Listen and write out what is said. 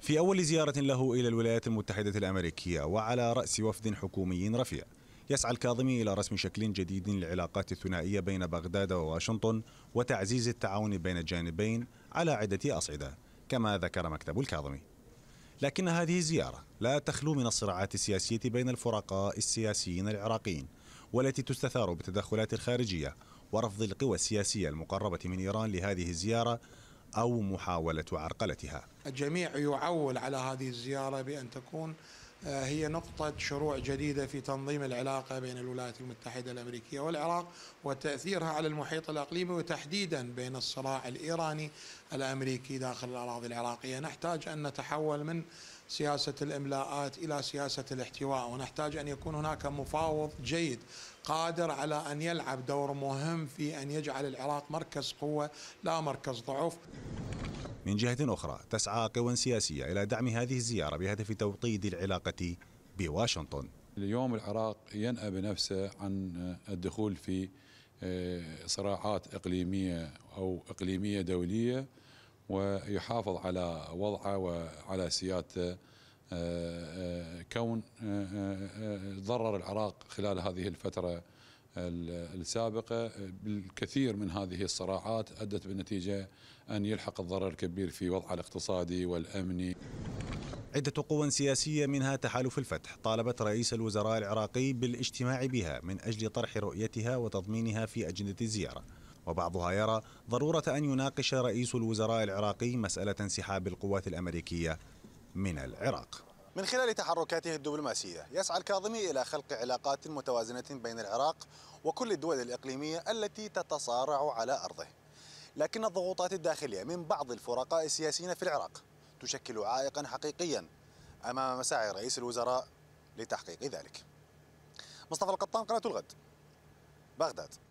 في أول زيارة له إلى الولايات المتحدة الأمريكية وعلى رأس وفد حكومي رفيع يسعى الكاظمي إلى رسم شكل جديد للعلاقات الثنائية بين بغداد وواشنطن وتعزيز التعاون بين الجانبين على عدة أصعدة كما ذكر مكتب الكاظمي لكن هذه الزيارة لا تخلو من الصراعات السياسية بين الفرقاء السياسيين العراقيين والتي تستثار بالتدخلات الخارجية ورفض القوى السياسية المقربة من إيران لهذه الزيارة أو محاولة عرقلتها الجميع يعول على هذه الزيارة بأن تكون آه، هي نقطة شروع جديدة في تنظيم العلاقة بين الولايات المتحدة الأمريكية والعراق وتأثيرها على المحيط الأقليمي وتحديدا بين الصراع الإيراني الأمريكي داخل الأراضي العراقية نحتاج أن نتحول من سياسة الإملاءات إلى سياسة الاحتواء ونحتاج أن يكون هناك مفاوض جيد قادر على أن يلعب دور مهم في أن يجعل العراق مركز قوة لا مركز ضعف من جهة أخرى تسعى قوى سياسية إلى دعم هذه الزيارة بهدف توطيد العلاقة بواشنطن اليوم العراق ينأى بنفسه عن آه، الدخول في آه، صراعات إقليمية أو إقليمية دولية ويحافظ على وضعه وعلى سيادته آه، كون ضرر العراق خلال هذه الفترة السابقة بالكثير من هذه الصراعات أدت بالنتيجة أن يلحق الضرر الكبير في وضع الاقتصادي والأمني عدة قوى سياسية منها تحالف الفتح طالبت رئيس الوزراء العراقي بالاجتماع بها من أجل طرح رؤيتها وتضمينها في أجندة الزيارة وبعضها يرى ضرورة أن يناقش رئيس الوزراء العراقي مسألة انسحاب القوات الأمريكية من العراق من خلال تحركاته الدبلوماسية يسعى الكاظمي إلى خلق علاقات متوازنة بين العراق وكل الدول الإقليمية التي تتصارع على أرضه لكن الضغوطات الداخلية من بعض الفرقاء السياسيين في العراق تشكل عائقا حقيقيا أمام مساعي رئيس الوزراء لتحقيق ذلك مصطفى القطان قناة الغد بغداد